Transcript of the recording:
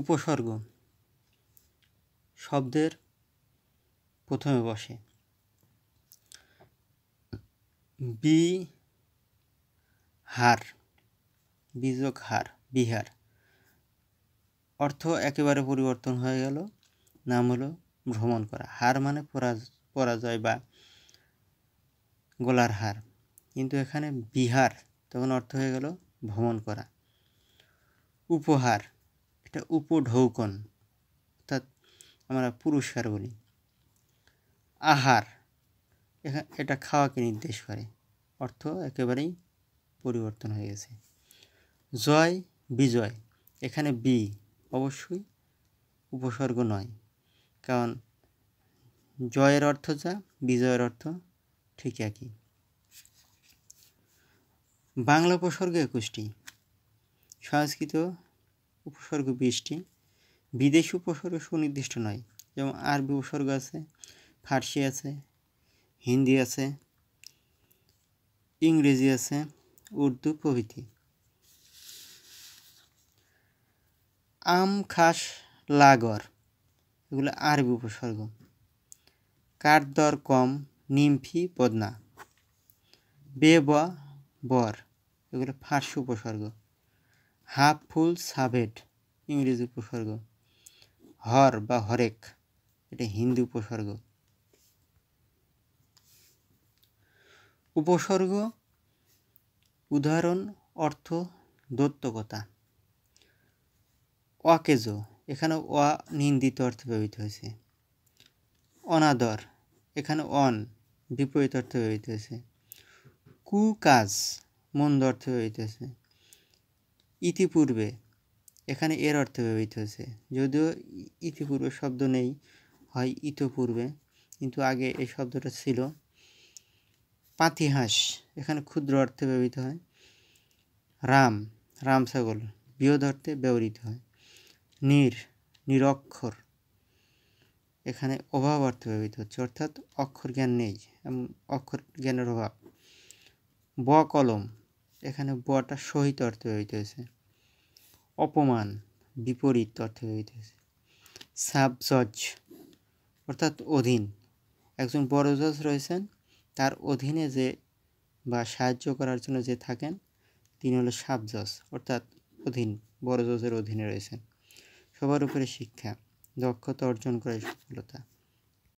উপসর্গ শব্দের প্রথমে বসে বি হার বীজক হার বিহার অর্থ একেবারে পরিবর্তন হয়ে গেল নাম হলো ভ্রমণ করা হার মানে পরাজয় বা গোলার হার কিন্তু এখানে বিহার তখন অর্থ হয়ে গেল ভ্রমণ করা উপহার এটা উপঢৌকন অর্থাৎ আমরা পুরস্কার বলি আহার এটা খাওয়াকে নির্দেশ করে অর্থ একেবারেই পরিবর্তন হয়ে গেছে জয় বিজয় এখানে বি অবশ্যই উপসর্গ নয় কারণ জয়ের অর্থ যা বিজয়ের অর্থ ঠিক একই বাংলা উপসর্গ একুশটি সংস্কৃত উপসর্গ বৃষ্টি বিদেশি উপসর্গ সুনির্দিষ্ট নয় যেমন আরবি উপসর্গ আছে ফার্সি আছে হিন্দি আছে ইংরেজি আছে উর্দু প্রভৃতি আম খাস লাগর এগুলো আরবি উপসর্গ কার দর কম নিমফি বদনা বে বর এগুলো ফার্সি উপসর্গ হাফ ফুল সাবেট ইংরেজি উপসর্গ হর বা হরেক এটা হিন্দু উপসর্গ উপসর্গ উদাহরণ অর্থ দত্তকতা অকেজ এখানে অ নিন্দিত অর্থে ব্যবহৃত হয়েছে অনাদর এখানে অন বিপরীত অর্থে ব্যবহৃত হয়েছে কু কাজ মন্দ অর্থে ব্যবহৃত হয়েছে ইতিপূর্বে এখানে এর অর্থে ব্যবহৃত হয়েছে যদিও ইতিপূর্বে শব্দ নেই হয় ইতপূর্বে কিন্তু আগে এই শব্দটা ছিল পাতিহাস এখানে ক্ষুদ্র অর্থে ব্যবহৃত হয় রাম রাম ছাগল বৃহদ অর্থে ব্যবহৃত হয় নির নিরক্ষর এখানে অভাব অর্থে ব্যবহৃত হচ্ছে অর্থাৎ অক্ষর জ্ঞান নেই অক্ষর জ্ঞানের অভাব ব কলম এখানে বটা সহিত অর্থ হইতেছে অপমান বিপরীত অর্থে হইতেছে সাবজজ অর্থাৎ অধীন একজন বড় জজ রয়েছেন তার অধীনে যে বা সাহায্য করার জন্য যে থাকেন তিনি হলো সাবজজ অর্থাৎ অধীন বড় জজের অধীনে রয়েছেন সবার উপরে শিক্ষা দক্ষতা অর্জন করে সফলতা